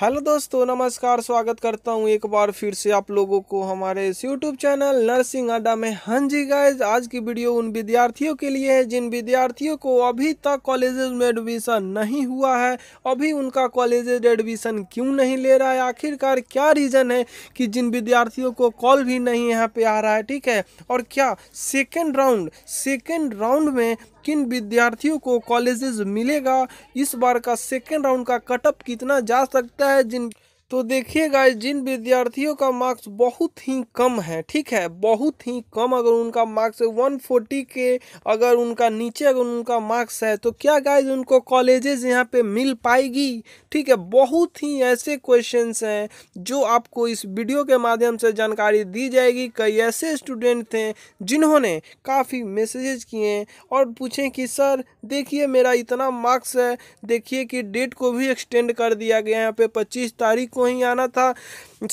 hello दोस्तों नमस्कार स्वागत करता हूँ एक बार फिर से आप लोगों को हमारे इस यूट्यूब चैनल नर्सिंग अड्डा में हाँ जी गाइज आज की वीडियो उन विद्यार्थियों के लिए है जिन विद्यार्थियों को अभी तक कॉलेजेस में एडमिशन नहीं हुआ है अभी उनका कॉलेजेज एडमिशन क्यों नहीं ले रहा है आखिरकार क्या रीज़न है कि जिन विद्यार्थियों को कॉल भी नहीं यहाँ पर आ रहा है ठीक है और क्या सेकेंड राउंड सेकेंड राउंड में किन विद्यार्थियों को कॉलेजेस मिलेगा इस बार का सेकेंड राउंड का कटअप कितना जा सकता है है जिन तो देखिए गाइस जिन विद्यार्थियों का मार्क्स बहुत ही कम है ठीक है बहुत ही कम अगर उनका मार्क्स 140 के अगर उनका नीचे अगर उनका मार्क्स है तो क्या गाइस उनको कॉलेजेस यहाँ पे मिल पाएगी ठीक है बहुत ही ऐसे क्वेश्चंस हैं जो आपको इस वीडियो के माध्यम से जानकारी दी जाएगी कई ऐसे स्टूडेंट थे जिन्होंने काफ़ी मैसेजेज किए और पूछें कि सर देखिए मेरा इतना मार्क्स है देखिए कि डेट को भी एक्सटेंड कर दिया गया यहाँ पे पच्चीस तारीख को ही आना था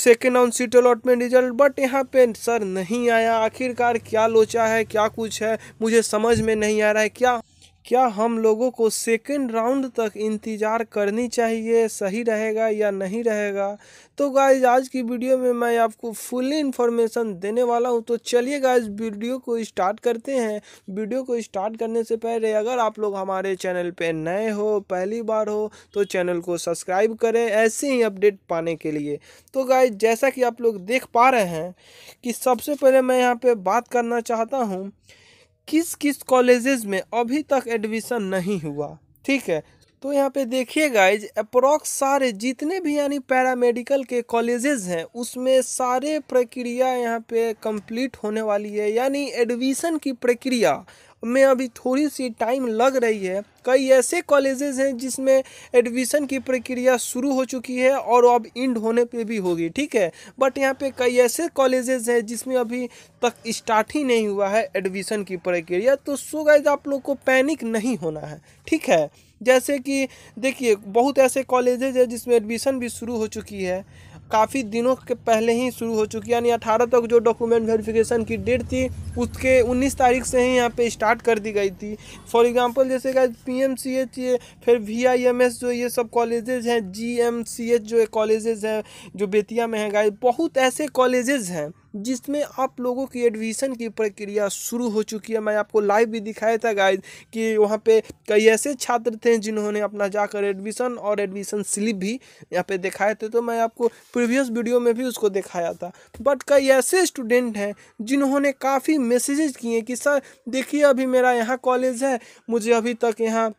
second on seat allotment result but यहाँ पे सर नहीं आया आखिरकार क्या लोचा है क्या कुछ है मुझे समझ में नहीं आ रहा है क्या क्या हम लोगों को सेकेंड राउंड तक इंतज़ार करनी चाहिए सही रहेगा या नहीं रहेगा तो गाइज आज की वीडियो में मैं आपको फुली इन्फॉर्मेशन देने वाला हूं तो चलिए गाइज वीडियो को स्टार्ट करते हैं वीडियो को स्टार्ट करने से पहले अगर आप लोग हमारे चैनल पे नए हो पहली बार हो तो चैनल को सब्सक्राइब करें ऐसे ही अपडेट पाने के लिए तो गाइज जैसा कि आप लोग देख पा रहे हैं कि सबसे पहले मैं यहाँ पर बात करना चाहता हूँ किस किस कॉलेजेस में अभी तक एडमिशन नहीं हुआ ठीक है तो यहाँ पे देखिए गाइज अप्रॉक्स सारे जितने भी यानी पैरामेडिकल के कॉलेजेस हैं उसमें सारे प्रक्रिया यहाँ पे कंप्लीट होने वाली है यानी एडमिशन की प्रक्रिया में अभी थोड़ी सी टाइम लग रही है कई ऐसे कॉलेजेस हैं जिसमें एडमिशन की प्रक्रिया शुरू हो चुकी है और अब इंड होने पे भी होगी ठीक है बट यहाँ पे कई ऐसे कॉलेजेस हैं जिसमें अभी तक स्टार्ट ही नहीं हुआ है एडमिशन की प्रक्रिया तो सो गाइज आप लोग को पैनिक नहीं होना है ठीक है जैसे कि देखिए बहुत ऐसे कॉलेजेज है जिसमें एडमिशन भी शुरू हो चुकी है काफ़ी दिनों के पहले ही शुरू हो चुकी है यानी अठारह तक जो डॉक्यूमेंट वेरिफिकेशन की डेट थी उसके उन्नीस तारीख से ही यहाँ पे स्टार्ट कर दी गई थी फॉर एग्जांपल जैसे कि पी एम सी एच ये फिर वी आई एम एस जो ये सब कॉलेजेज हैं जी एम सी एच जो कॉलेजेज हैं जो बेतिया में हैं गाइस बहुत ऐसे कॉलेजेज हैं जिसमें आप लोगों की एडमिशन की प्रक्रिया शुरू हो चुकी है मैं आपको लाइव भी दिखाया था गाइज कि वहाँ पे कई ऐसे छात्र थे जिन्होंने अपना जाकर एडमिशन और एडमिशन स्लिप भी यहाँ पे दिखाए थे तो मैं आपको प्रीवियस वीडियो में भी उसको दिखाया था बट कई ऐसे स्टूडेंट हैं जिन्होंने काफ़ी मैसेजेज किए कि सर देखिए अभी मेरा यहाँ कॉलेज है मुझे अभी तक यहाँ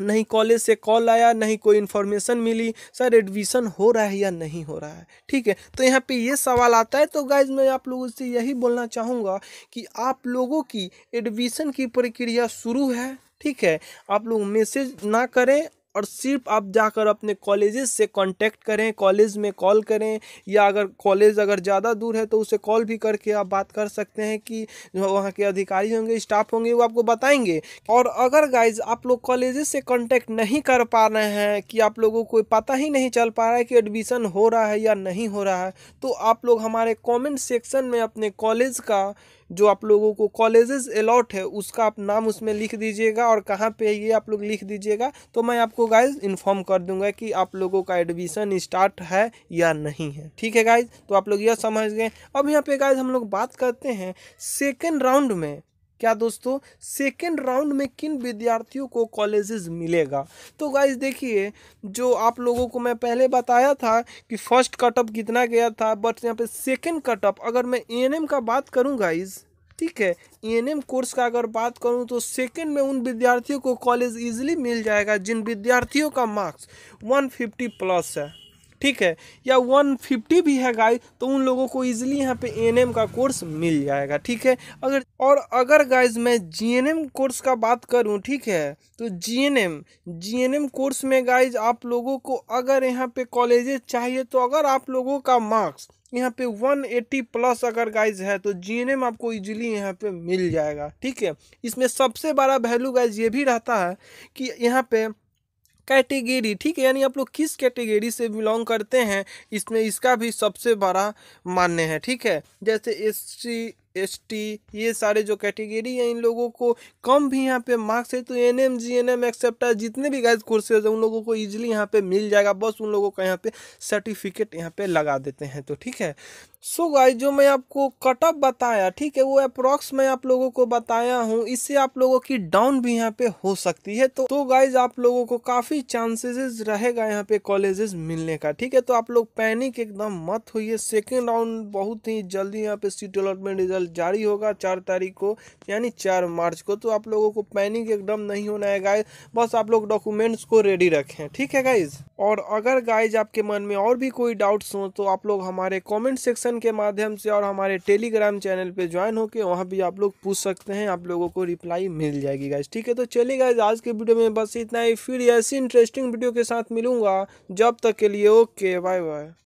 नहीं कॉलेज से कॉल आया नहीं कोई इन्फॉर्मेशन मिली सर एडमिशन हो रहा है या नहीं हो रहा है ठीक है तो यहाँ पे ये सवाल आता है तो गाइज मैं आप लोगों से यही बोलना चाहूँगा कि आप लोगों की एडमिशन की प्रक्रिया शुरू है ठीक है आप लोग मैसेज ना करें और सिर्फ आप जाकर अपने कॉलेजेस से कांटेक्ट करें कॉलेज में कॉल करें या अगर कॉलेज अगर ज़्यादा दूर है तो उसे कॉल भी करके आप बात कर सकते हैं कि वहाँ के अधिकारी होंगे स्टाफ होंगे वो आपको बताएंगे और अगर गाइज आप लोग कॉलेजेस से कांटेक्ट नहीं कर पा रहे हैं कि आप लोगों को पता ही नहीं चल पा रहा है कि एडमिशन हो रहा है या नहीं हो रहा है तो आप लोग हमारे कॉमेंट सेक्शन में अपने कॉलेज का जो आप लोगों को कॉलेजेस अलॉट है उसका आप नाम उसमें लिख दीजिएगा और कहाँ पे ये आप लोग लिख दीजिएगा तो मैं आपको गाइज इन्फॉर्म कर दूंगा कि आप लोगों का एडमिशन स्टार्ट है या नहीं है ठीक है गाइज तो आप लोग यह समझ गए अब यहाँ पे गाइज हम लोग बात करते हैं सेकेंड राउंड में क्या दोस्तों सेकेंड राउंड में किन विद्यार्थियों को कॉलेजेस मिलेगा तो गाइज देखिए जो आप लोगों को मैं पहले बताया था कि फर्स्ट कटअप कितना गया था बट यहाँ पे सेकेंड कटअप अगर मैं ए का बात करूँ गाइज़ ठीक है एएनएम कोर्स का अगर बात करूं तो सेकंड में उन विद्यार्थियों को कॉलेज इजीली मिल जाएगा जिन विद्यार्थियों का मार्क्स 150 प्लस है ठीक है या 150 भी है गाइस तो उन लोगों को इजीली यहाँ पे एएनएम का कोर्स मिल जाएगा ठीक है अगर और अगर गाइस मैं जी कोर्स का बात करूँ ठीक है तो जी एन कोर्स में गाइज आप लोगों को अगर यहाँ पे कॉलेजेस चाहिए तो अगर आप लोगों का मार्क्स यहाँ पे 180 प्लस अगर गाइज है तो जी आपको इजीली यहाँ पे मिल जाएगा ठीक है इसमें सबसे बड़ा वैल्यू गाइज ये भी रहता है कि यहाँ पे कैटेगरी ठीक है यानी आप लोग किस कैटेगरी से बिलोंग करते हैं इसमें इसका भी सबसे बड़ा मान्य है ठीक है जैसे एस सी एसटी ये सारे जो कैटेगरी है इन लोगों को कम भी यहाँ पे मार्क्स है तो N M G N M एक्सेप्टा जितने भी गाइज कोर्सेज है उन लोगों को ईजिली यहाँ पे मिल जाएगा बस उन लोगों का यहाँ पे सर्टिफिकेट यहाँ पे लगा देते हैं तो ठीक है सो so गाइज जो मैं आपको कटअप बताया ठीक है वो अप्रॉक्स मैं आप लोगों को बताया हूँ इससे आप लोगों की डाउन भी यहाँ पे हो सकती है तो तो गाइज आप लोगों को काफ़ी चांसेस रहेगा यहाँ पे कॉलेजेस मिलने का ठीक है तो आप लोग पैनिक एकदम मत है सेकेंड राउंड बहुत ही जल्दी यहाँ पे सीट अलॉटमेंट रिजल्ट कल जारी होगा चार तारीख को यानी चार मार्च को तो आप लोगों को पैनिक एकदम नहीं होना है गाइज बस आप लोग डॉक्यूमेंट्स को रेडी रखें ठीक है गाइज और अगर गाइज आपके मन में और भी कोई डाउट्स हो तो आप लोग हमारे कमेंट सेक्शन के माध्यम से और हमारे टेलीग्राम चैनल पे ज्वाइन होकर वहाँ भी आप लोग पूछ सकते हैं आप लोगों को रिप्लाई मिल जाएगी गाइज ठीक है तो चलिए गाइज आज के वीडियो में बस इतना ही फिर ऐसी इंटरेस्टिंग वीडियो के साथ मिलूंगा जब तक के लिए ओके बाय बाय